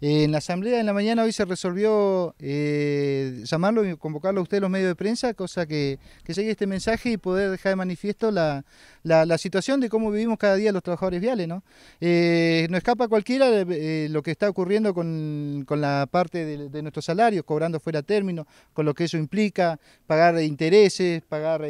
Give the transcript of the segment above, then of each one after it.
en la asamblea en la mañana hoy se resolvió eh, llamarlo y convocarlo a usted los medios de prensa, cosa que, que llegue este mensaje y poder dejar de manifiesto la, situación de cómo vivimos cada día los trabajadores viales. No, eh, no escapa a cualquiera eh, lo que está ocurriendo con, la parte de, nuestros salarios, cobrando fuera término, con lo que eso implica, pagar intereses, pagar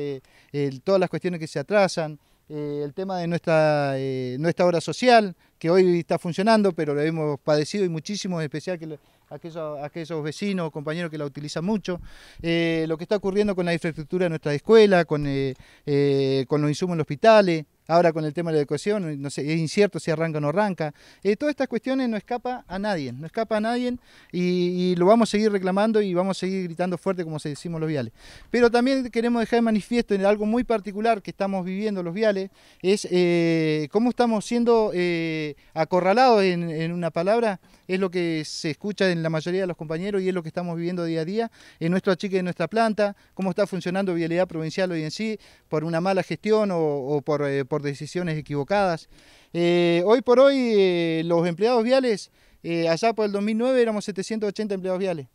todas las cuestiones que se atrasan. Eh, el tema de nuestra, eh, nuestra obra social, que hoy está funcionando, pero lo hemos padecido y muchísimo, en especial que aquellos, vecinos compañeros que la utilizan mucho, eh, lo que está ocurriendo con la infraestructura de nuestra escuela, con, eh, con los insumos en los hospitales, Ahora con el tema de la educación, eh, no sé, es incierto si arranca o no arranca. Eh, todas estas cuestiones no escapa a nadie, no escapa a nadie y, lo vamos a seguir reclamando y vamos a seguir gritando fuerte como se decimos los viales. Pero también queremos dejar de manifiesto en algo muy particular que estamos viviendo los viales, es eh, cómo estamos siendo acorralados en una palabra es lo que se escucha en la mayoría de los compañeros y es lo que estamos viviendo día a día en nuestro achique de nuestra planta, cómo está funcionando Vialidad Provincial hoy en sí, por una mala gestión o, eh, por, decisiones equivocadas. Eh, hoy por hoy eh, los empleados viales, allá por el 2009 éramos 780 empleados viales,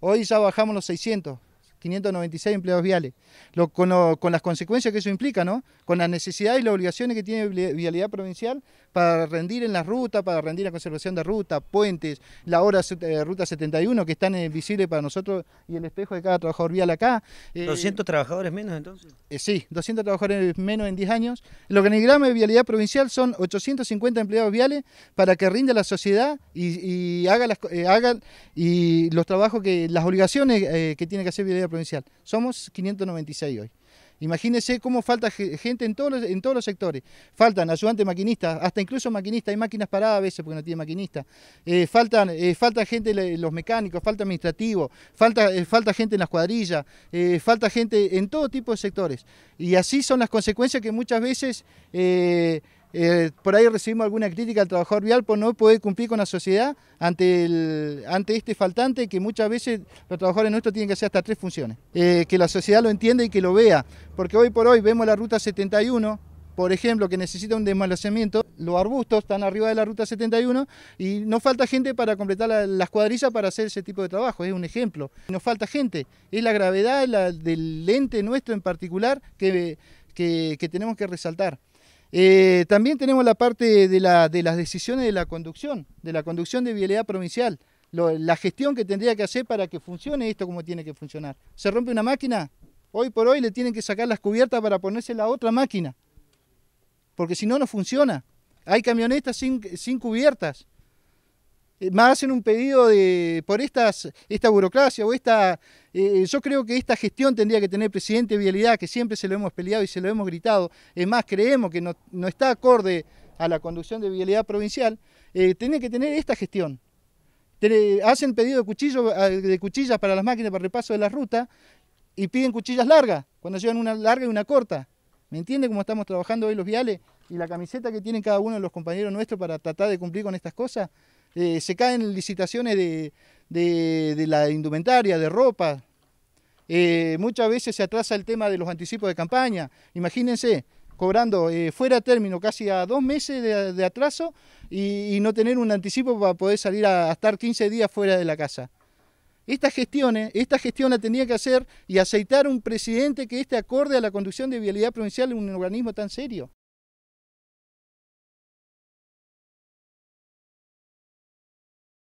hoy ya bajamos los 600. 596 empleados viales, con, las consecuencias que eso implica, ¿no? con las necesidades y las obligaciones que tiene Vialidad Provincial para rendir en las rutas, para rendir la conservación de rutas, puentes, la hora de eh, Ruta 71, que están eh, visibles para nosotros y el espejo de cada trabajador vial acá. ¿200 eh, trabajadores menos entonces? sí, 200 trabajadores menos en 10 años. El organigrama de Vialidad Provincial son 850 empleados viales para que rinda la sociedad y, haga, y los trabajos, que las obligaciones que tiene que hacer Vialidad Provincial somos 596 hoy. Imagínense cómo falta gente en todos, los, sectores. Faltan ayudantes maquinistas, hasta incluso maquinistas, hay máquinas paradas a veces porque no tiene maquinista. Eh, faltan, eh, falta gente, en los mecánicos, falta administrativo, falta, eh, falta gente en las cuadrillas, falta gente en todo tipo de sectores. Y así son las consecuencias que muchas veces eh, por ahí recibimos alguna crítica al trabajador vial por no poder cumplir con la sociedad ante, ante este faltante que muchas veces los trabajadores nuestros tienen que hacer hasta tres funciones. Eh, que la sociedad lo entienda y que lo vea, porque hoy por hoy vemos la ruta 71, por ejemplo, que necesita un desmalazamiento, los arbustos están arriba de la ruta 71 y no falta gente para completar las cuadrillas para hacer ese tipo de trabajo, es un ejemplo. Nos falta gente, es la gravedad del ente nuestro en particular que, que tenemos que resaltar. Eh, también tenemos la parte de, las decisiones de la conducción, de la conducción de vialidad provincial, la gestión que tendría que hacer para que funcione esto como tiene que funcionar. Se rompe una máquina, hoy por hoy le tienen que sacar las cubiertas para ponerse la otra máquina, porque si no, no funciona. Hay camionetas sin cubiertas, eh, más hacen un pedido de, por estas, esta burocracia o esta... Eh, yo creo que esta gestión tendría que tener presidente Vialidad, que siempre se lo hemos peleado y se lo hemos gritado. Es más, creemos que no, está acorde a la conducción de Vialidad Provincial. Eh, tiene que tener esta gestión. hacen pedido de, cuchillo, ah, de cuchillas para las máquinas para repaso de la ruta y piden cuchillas largas, cuando llevan una larga y una corta. ¿Me entiende cómo estamos trabajando hoy los viales y la camiseta que tienen cada uno de los compañeros nuestros para tratar de cumplir con estas cosas? Eh, se caen licitaciones de, la indumentaria, de ropa. Eh, muchas veces se atrasa el tema de los anticipos de campaña. Imagínense, cobrando eh, fuera término casi a dos meses de, atraso y, no tener un anticipo para poder salir a, estar 15 días fuera de la casa. Estas gestiones, esta gestión la tenía que hacer y aceitar un presidente que esté acorde a la conducción de Vialidad Provincial en un organismo tan serio.